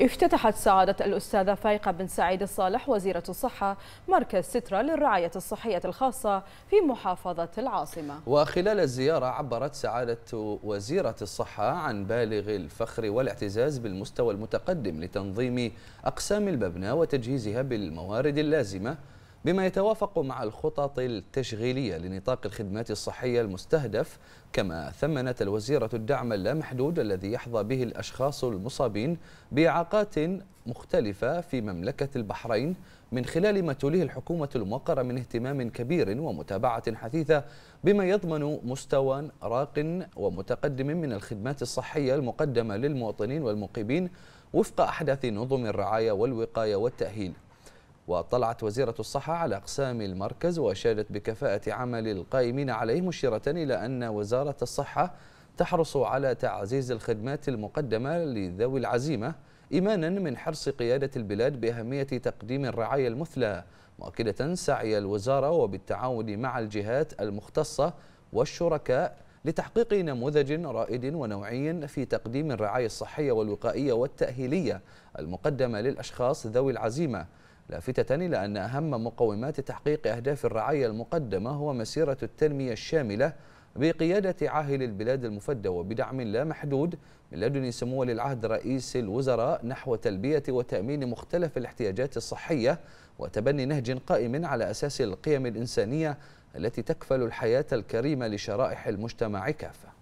افتتحت سعادة الأستاذة فايقة بن سعيد الصالح وزيرة الصحة مركز سترة للرعاية الصحية الخاصة في محافظة العاصمة وخلال الزيارة عبرت سعادة وزيرة الصحة عن بالغ الفخر والاعتزاز بالمستوى المتقدم لتنظيم أقسام المبنى وتجهيزها بالموارد اللازمة بما يتوافق مع الخطط التشغيلية لنطاق الخدمات الصحية المستهدف كما ثمنت الوزيرة الدعم اللامحدود الذي يحظى به الأشخاص المصابين بإعاقات مختلفة في مملكة البحرين من خلال ما توليه الحكومة الموقرة من اهتمام كبير ومتابعة حثيثة بما يضمن مستوى راق ومتقدم من الخدمات الصحية المقدمة للمواطنين والمقيمين وفق أحداث نظم الرعاية والوقاية والتأهيل وطلعت وزيرة الصحة على أقسام المركز وأشادت بكفاءة عمل القائمين عليه مشيرة إلى أن وزارة الصحة تحرص على تعزيز الخدمات المقدمة لذوي العزيمة إيمانا من حرص قيادة البلاد بأهمية تقديم الرعاية المثلى مؤكدة سعي الوزارة وبالتعاون مع الجهات المختصة والشركاء لتحقيق نموذج رائد ونوعي في تقديم الرعاية الصحية والوقائية والتأهيلية المقدمة للأشخاص ذوي العزيمة لافتة لأن أهم مقومات تحقيق أهداف الرعاية المقدمة هو مسيرة التنمية الشاملة بقيادة عاهل البلاد المفدى وبدعم لا محدود من لدن سمو ولي العهد رئيس الوزراء نحو تلبية وتأمين مختلف الاحتياجات الصحية وتبني نهج قائم على أساس القيم الإنسانية التي تكفل الحياة الكريمة لشرائح المجتمع كافة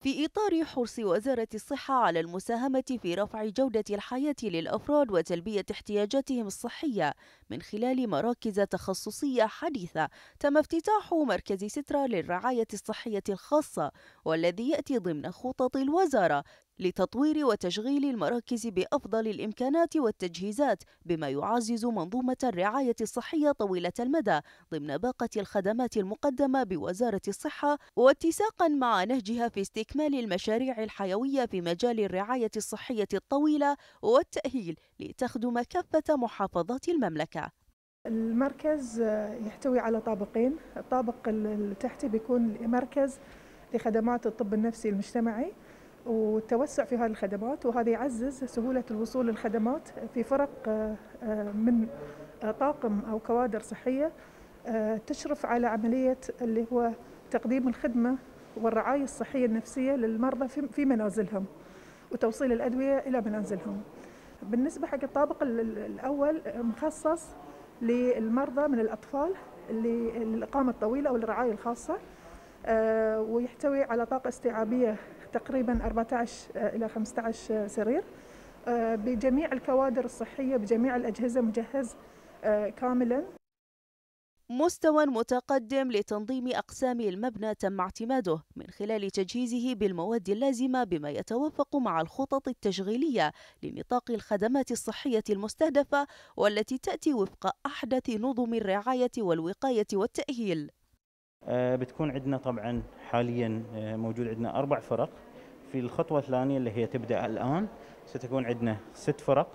في إطار حرص وزارة الصحة على المساهمة في رفع جودة الحياة للأفراد وتلبية احتياجاتهم الصحية من خلال مراكز تخصصية حديثة، تم افتتاح مركز سترة للرعاية الصحية الخاصة والذي يأتي ضمن خطط الوزارة لتطوير وتشغيل المراكز بأفضل الإمكانات والتجهيزات بما يعزز منظومة الرعاية الصحية طويلة المدى ضمن باقة الخدمات المقدمة بوزارة الصحة واتساقا مع نهجها في استكمال المشاريع الحيوية في مجال الرعاية الصحية الطويلة والتأهيل لتخدم كافة محافظات المملكة المركز آه، يحتوي على طابقين الطابق التحتي بيكون مركز لخدمات الطب النفسي المجتمعي والتوسع في هذه الخدمات وهذا يعزز سهولة الوصول للخدمات في فرق آه، آه، من آه، طاقم أو كوادر صحية تشرف على عملية اللي هو تقديم الخدمة والرعاية الصحية النفسية للمرضى في منازلهم وتوصيل الأدوية إلى منازلهم بالنسبة حق الطابق الأول مخصص للمرضى من الأطفال للإقامة الطويلة أو الرعاية الخاصة ويحتوي على طاقة استيعابية تقريبا 14 إلى 15 سرير آه، بجميع الكوادر الصحية بجميع الأجهزة مجهز آه، كاملا مستوى متقدم لتنظيم أقسام المبنى تم اعتماده من خلال تجهيزه بالمواد اللازمة بما يتوافق مع الخطط التشغيلية لنطاق الخدمات الصحية المستهدفة والتي تأتي وفق أحدث نظم الرعاية والوقاية والتأهيل آه، بتكون عندنا طبعا حاليا آه، موجود عندنا اربع فرق في الخطوه الثانيه اللي هي تبدا الان ستكون عندنا ست فرق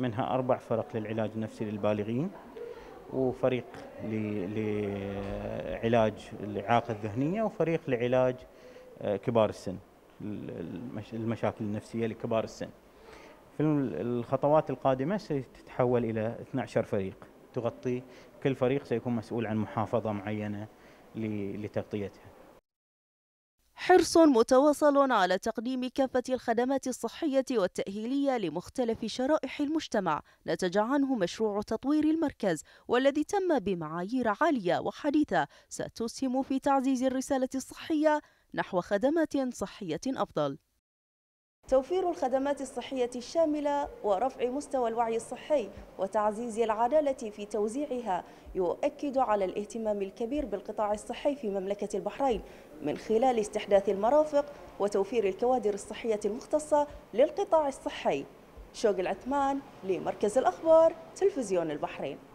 منها اربع فرق للعلاج النفسي للبالغين وفريق لعلاج الاعاقه الذهنيه وفريق لعلاج آه، كبار السن المشاكل النفسيه لكبار السن في الخطوات القادمه ستتحول الى 12 فريق تغطي كل فريق سيكون مسؤول عن محافظه معينه لتغطيتها حرص متواصل على تقديم كافة الخدمات الصحية والتأهيلية لمختلف شرائح المجتمع نتج عنه مشروع تطوير المركز والذي تم بمعايير عالية وحديثة ستسهم في تعزيز الرسالة الصحية نحو خدمات صحية أفضل توفير الخدمات الصحية الشاملة ورفع مستوى الوعي الصحي وتعزيز العدالة في توزيعها يؤكد على الاهتمام الكبير بالقطاع الصحي في مملكة البحرين من خلال استحداث المرافق وتوفير الكوادر الصحية المختصة للقطاع الصحي شوق العثمان لمركز الأخبار تلفزيون البحرين